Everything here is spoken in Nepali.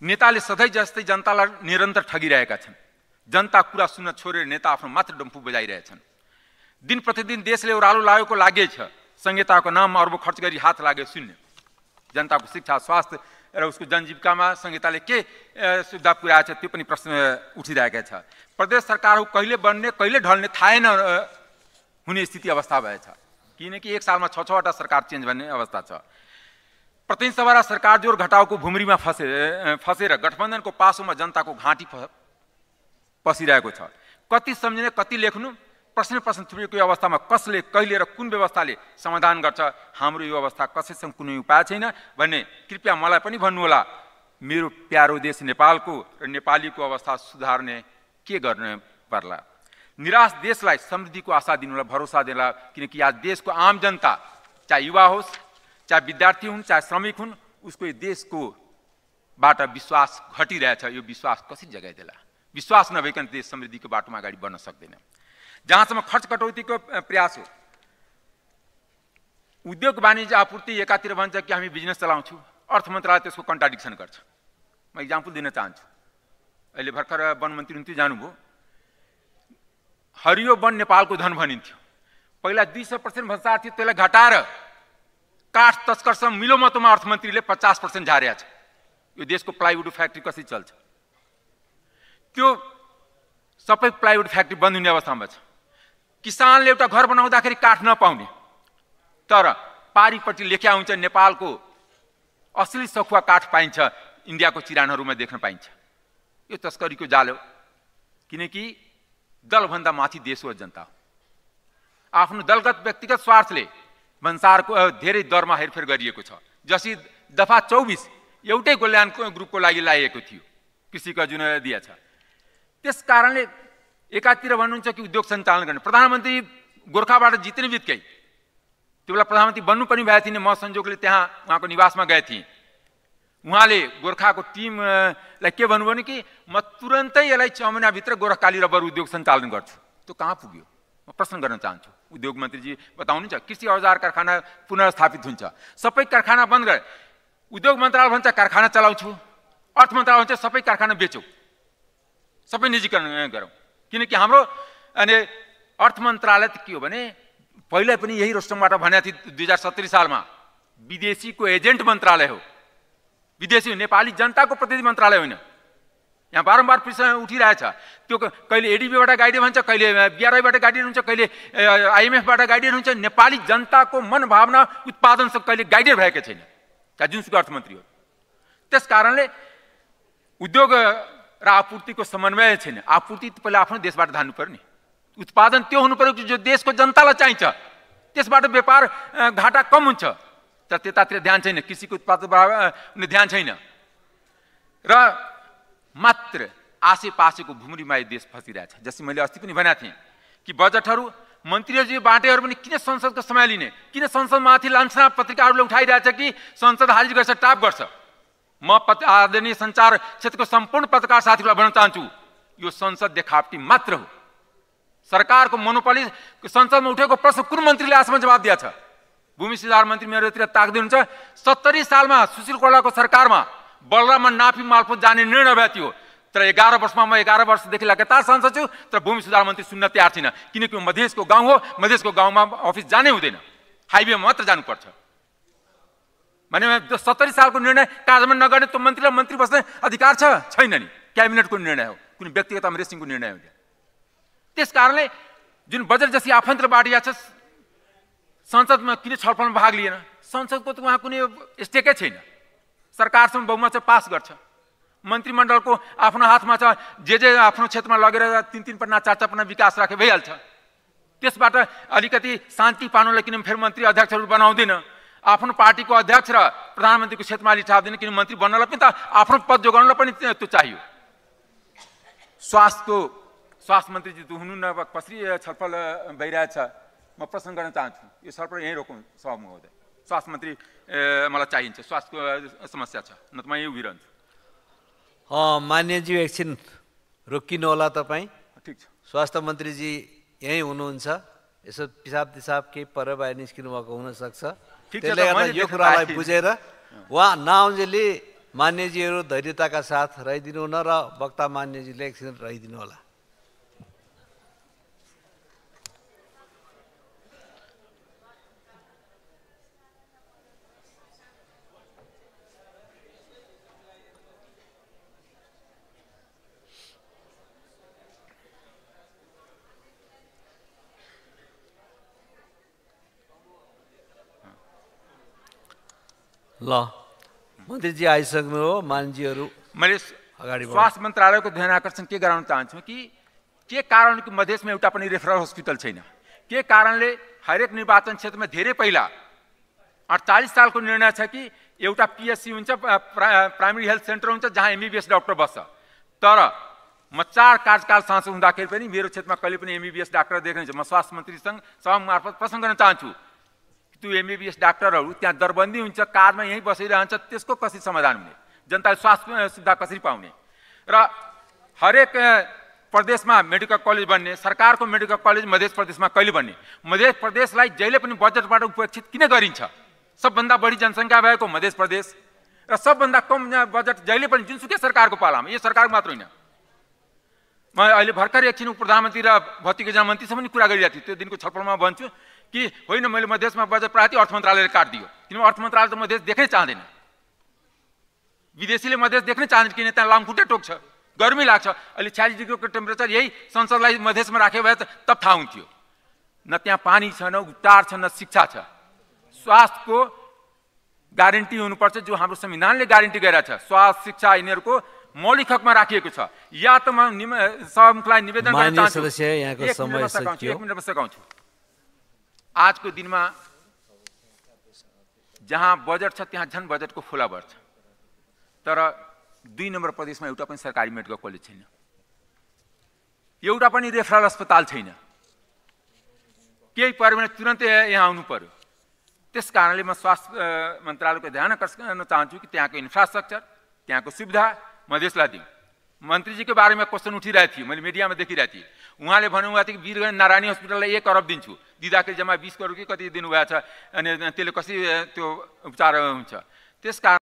नेताले सधैँ जस्तै जनतालाई निरन्तर ठगिरहेका छन् जनता कुरा सुन्न छोडेर नेता आफ्नो मात्र डम्फु बजाइरहेछन् दिन प्रतिदिन देशले ओह्रालो लागेको लागे छ संहिताको नाममा अर्ब खर्च गरी हात लाग्यो शून्य जनताको शिक्षा स्वास्थ्य र उसको जनजीविकामा संहिताले के सुविधा पुर्याएको छ त्यो पनि प्रश्न उठिरहेको छ प्रदेश सरकारहरू कहिले बन्ने कहिले ढल्ने थाहै न हुने स्थिति अवस्था भएछ किनकि एक सालमा छ छवटा सरकार चेन्ज भन्ने अवस्था छ प्रतिनिधिसभा सरकार जोर घटाउको भुम्रीमा फसे फसेर गठबन्धनको पासोमा जनताको घाँटी पसिरहेको छ कति सम्झिने कति लेख्नु प्रश्न प्रश्न थुप्रिएको अवस्थामा कसले कहिले र कुन व्यवस्थाले समाधान गर्छ हाम्रो यो अवस्था कसैसँग कुनै उपाय छैन भन्ने कृपया मलाई पनि भन्नुहोला मेरो प्यारो देश नेपालको र नेपालीको अवस्था सुधार्ने के गर्नु पर्ला निराश देशलाई समृद्धिको आशा दिनुलाई भरोसा दिला किनकि आज देशको आम जनता चाहे युवा होस् चाहे विद्यार्थी हुन् चाहे श्रमिक हुन् उसको देशको बाट विश्वास घटिरहेछ यो विश्वास कसरी जगाइदेला विश्वास नभइकन देश समृद्धिको बाटोमा अगाडि बढ्न सक्दैन जहाँसम्म खर्च कटौतीको प्रयास हो उद्योग वाणिज्य आपूर्ति एकातिर भन्छ कि हामी बिजनेस चलाउँछौँ अर्थ मन्त्रालय त्यसको कन्ट्राडिक्सन गर्छ म इक्जाम्पल दिन चाहन्छु अहिले भर्खर वन मन्त्री हुन्थ्यो जानुभयो हरियो वन नेपालको धन भनिन्थ्यो पहिला दुई सय पर्सेन्ट भन्सार थियो त्यसलाई घटाएर काठ तस्करसँग मिलोमतोमा अर्थमन्त्रीले पचास पर्सेन्ट झार्या छ यो देशको प्लाइवुड फ्याक्ट्री कसरी चल्छ त्यो सबै प्लाइवुड फ्याक्ट्री बन्द हुने अवस्थामा छ किसानले एउटा घर बनाउँदाखेरि काठ नपाउने तर पारिपट्टि लेख्या हुन्छ नेपालको असली सखुवा काठ पाइन्छ इन्डियाको चिरानहरूमा देख्न पाइन्छ यो तस्करीको जाल हो किनकि दलभन्दा माथि देश हो जनता हो आफ्नो दलगत व्यक्तिगत स्वार्थले भन्सारको धेरै दरमा हेरफेर गरिएको छ जसरी दफा चौबिस एउटै कल्याण ग्रुपको लागि लागेको थियो कृषिको जुन दिएछ छ त्यस कारणले एकातिर भन्नुहुन्छ कि उद्योग सञ्चालन गर्ने प्रधानमन्त्री गोर्खाबाट जित्ने बित्तिकै त्यो बेला प्रधानमन्त्री बन्नु पनि भएको थिएन म संजोगले त्यहाँ उहाँको निवासमा गए थिएँ उहाँले गोर्खाको टिमलाई के भन्नुभयो भने कि म तुरन्तै यसलाई छ महिनाभित्र गोर्खकाली रबर उद्योग सञ्चालन गर्छु त्यो कहाँ पुग्यो प्रश्न गर्न चाहन्छु उद्योग मन्त्रीजी बताउनुहुन्छ कृषि औजार कारखाना पुनर्स्थापित हुन्छ सबै कारखाना बन्द गरे उद्योग मन्त्रालय भन्छ कारखाना चलाउँछु अर्थ मन्त्रालय भन्छ सबै कारखाना बेचौँ सबै निजीकरण गरौँ किनकि हाम्रो अनि अर्थ मन्त्रालय त के हो भने पहिला पनि यही रोस्टमबाट भनेको थियो दुई हजार सत्तरी सालमा विदेशीको एजेन्ट मन्त्रालय हो विदेशी नेपाली जनताको प्रतिनिधि मन्त्रालय होइन यहाँ बारम्बार प्रश्न उठिरहेछ त्यो कहिले एडिबीबाट गाइडेड हुन्छ कहिले बिआरआईबाट गाइडेड हुन्छ कहिले आइएमएफबाट गाइडेड हुन्छ नेपाली जनताको मनभावना उत्पादनसँग कहिले गाइडेड भएको छैन चाहे जुनसुकै अर्थमन्त्री हो त्यस कारणले उद्योग र आपूर्तिको समन्वय छैन आपूर्ति पहिला आफ्नो देशबाट धान्नु पर्ने उत्पादन त्यो हुनु पऱ्यो जो देशको जनतालाई चाहिन्छ त्यसबाट व्यापार घाटा कम हुन्छ तर त्यतातिर ध्यान छैन कृषिको उत्पादन ध्यान छैन र मात्र आसेपासेको यो देश फसिरहेछ जस्तै मैले अस्ति पनि भनेको थिएँ कि बजेटहरू मन्त्रीहरूजी बाँटेहरू पनि किन संसदको समय लिने किन संसदमाथि लान्छना पत्रिकाहरूले उठाइरहेछ कि संसद हाजिर गर्छ टाप गर्छ म पत्र आदरणीय सञ्चार क्षेत्रको सम्पूर्ण पत्रकार साथीहरूलाई भन्न चाहन्छु यो संसद देखावटी मात्र हो सरकारको मोनोपोली संसदमा उठेको प्रश्न कुन मन्त्रीले आजसम्म जवाब दिएछ भूमि सुधार मन्त्री मेरोतिर ताक्दै सत्तरी सालमा सुशील कोलाको सरकारमा बलराम नाफी मार्फत जाने निर्णय भयो त्यो तर एघार वर्षमा म एघार वर्षदेखि लगातार सांसद छु तर भूमि सुधार मन्त्री सुन्न तयार छैन किनकि मधेसको गाउँ हो मधेसको गाउँमा अफिस जानै हुँदैन हाइवेमा मात्र जानुपर्छ भने सत्तरी सालको निर्णय कार्यमा नगर्ने त मन्त्रीलाई मन्त्री बस्ने अधिकार छ छैन नि क्याबिनेटको निर्णय हो कुनै व्यक्तिगत अमरेसिङको निर्णय हो त्यस कारणले जुन बजेट जस्तै आफन्त या छ संसदमा किन छलफलमा भाग लिएन संसदको त उहाँ कुनै स्टेकै छैन सरकारसम्म बहुमत चाहिँ पास गर्छ मन्त्रीमण्डलको आफ्नो हातमा छ जे जे आफ्नो क्षेत्रमा लगेर तिन तिन पन्ना चार चार पन्ना विकास राखे भइहाल्छ त्यसबाट अलिकति शान्ति पाउनलाई किनभने फेरि मन्त्री अध्यक्षहरू बनाउँदैन आफ्नो पार्टीको अध्यक्ष र प्रधानमन्त्रीको क्षेत्रमा अलि छाप्दैन किनभने मन्त्री बन्नलाई पनि त आफ्नो पद जोगाउनलाई पनि त्यो चाहियो स्वास्थ्यको स्वास्थ्य मन्त्रीजी त हुनु न कसरी छलफल भइरहेछ म प्रश्न गर्न चाहन्छु यो छलफल यहीँ रोकौँ सभा महोदय स्वास्थ्य मन्त्री मलाई चाहिन्छ स्वास्थ्यको समस्या छ न त म यहीँ उभिरहन्छु मान्यजी एकछिन रोकिनु होला तपाईँ ठिक छ स्वास्थ्य मन्त्रीजी यहीँ हुनुहुन्छ यसो पिसाब तिसाब केही पर बाहिर निस्किनु भएको हुनसक्छ त्यसले गर्दा यो कुरालाई बुझेर उहाँ नआउजेली मान्यजीहरू धैर्यताका साथ रहिदिनु हुन र वक्ता मान्यजीले एकछिन रहिदिनु होला ल मन्त्रीजी आइसक्नु हो मान्छेहरू मैले अगाडि स्वास्थ्य मन्त्रालयको ध्यान आकर्षण के गराउन चाहन्छु कि के कारणको मधेसमा एउटा पनि रेफरल हस्पिटल छैन के कारणले हरेक निर्वाचन क्षेत्रमा धेरै पहिला अडचालिस सालको निर्णय छ कि एउटा पिएचसी हुन्छ प्राइमेरी हेल्थ सेन्टर हुन्छ जहाँ एमबिबिएस डाक्टर बस्छ तर म चार कार्यकाल सांसद हुँदाखेरि पनि मेरो क्षेत्रमा कहिले पनि एमबिबिएस डाक्टर देख्नुहुन्छ म स्वास्थ्य मन्त्रीसँग सभा मार्फत प्रसङ्ग गर्न चाहन्छु त्यो एमबिबिएस डाक्टरहरू त्यहाँ दरबन्दी हुन्छ कारमा यहीँ बसिरहन्छ त्यसको कसरी समाधान हुने जनताले स्वास्थ्य सुविधा कसरी पाउने र हरेक प्रदेशमा मेडिकल कलेज बन्ने सरकारको मेडिकल कलेज मध्य प्रदेशमा कहिले बन्ने मध्य प्रदेशलाई जहिले पनि बजेटबाट उपेक्षित किन गरिन्छ सबभन्दा बढी जनसङ्ख्या भएको मध्य प्रदेश र सबभन्दा कम बजेट जहिले पनि जुनसुकै सरकारको पालामा यो सरकार मात्र होइन म अहिले भर्खर एकछिन प्रधानमन्त्री र भौतिक जनमन्त्रीसँग पनि कुरा गरिरहेको थिएँ त्यो दिनको छलफलमा भन्छु कि होइन मैले मधेसमा बजेट पढाएको अर्थ मन्त्रालयले काटिदियो किनभने अर्थ मन्त्रालय त मधेस देख्नै चाहँदैन विदेशीले मधेस देख्नै चाहँदैन किन त्यहाँ लामखुट्टै टोक्छ गर्मी लाग्छ अहिले छ्यालिस डिग्रीको टेम्परेचर यही संसदलाई मधेसमा राख्यो भए त तब थाहा हुन्थ्यो न त्यहाँ पानी छ न उपचार छ न शिक्षा छ स्वास्थ्यको ग्यारेन्टी हुनुपर्छ जो हाम्रो संविधानले ग्यारेन्टी गरेर छ स्वास्थ्य शिक्षा यिनीहरूको मौलिक हकमा राखिएको छ या त म सभामुखलाई निवेदन गर्न चाहन्छु आजको दिनमा जहाँ बजेट छ त्यहाँ झन् बजेटको खुला बढ्छ तर दुई नम्बर प्रदेशमा एउटा पनि सरकारी मेडिकल कलेज छैन एउटा पनि रेफरल अस्पताल छैन केही पऱ्यो भने तुरन्तै यहाँ आउनु पर्यो त्यस कारणले म स्वास्थ्य मन्त्रालयको ध्यान आकर्षण चाहन्छु कि त्यहाँको इन्फ्रास्ट्रक्चर त्यहाँको सुविधा मधेसलाई दिउँ मन्त्रीजीको बारेमा क्वेसन उठिरहेको थियो मैले मिडियामा देखिरहेको थिएँ उहाँले भन्नुभएको थियो कि वीरगञ्ज नारायणी हस्पिटललाई एक अरब दिन्छु दिँदाखेरि जम्मा बिस करोड कि कति दिनुभएको छ अनि त्यसले कसरी त्यो उपचार हुन्छ त्यस